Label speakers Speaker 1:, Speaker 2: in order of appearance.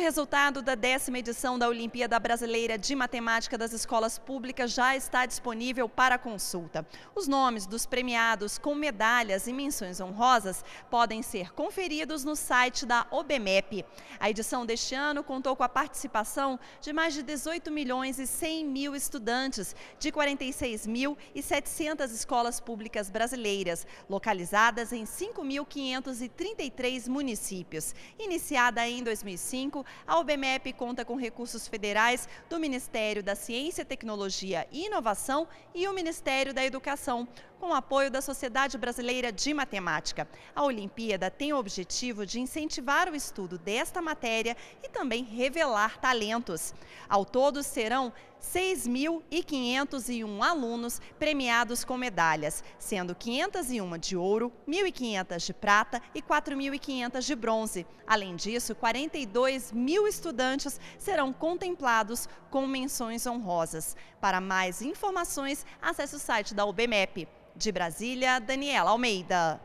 Speaker 1: resultado da décima edição da Olimpíada Brasileira de Matemática das Escolas Públicas já está disponível para consulta. Os nomes dos premiados com medalhas e menções honrosas podem ser conferidos no site da OBMEP. A edição deste ano contou com a participação de mais de 18 milhões e 100 mil estudantes de 46.700 escolas públicas brasileiras, localizadas em 5.533 municípios. Iniciada em 2005, a OBMEP conta com recursos federais do Ministério da Ciência, Tecnologia e Inovação e o Ministério da Educação com o apoio da Sociedade Brasileira de Matemática. A Olimpíada tem o objetivo de incentivar o estudo desta matéria e também revelar talentos. Ao todo, serão 6.501 alunos premiados com medalhas, sendo 501 de ouro, 1.500 de prata e 4.500 de bronze. Além disso, 42 mil estudantes serão contemplados com menções honrosas. Para mais informações, acesse o site da UBMEP. De Brasília, Daniela Almeida.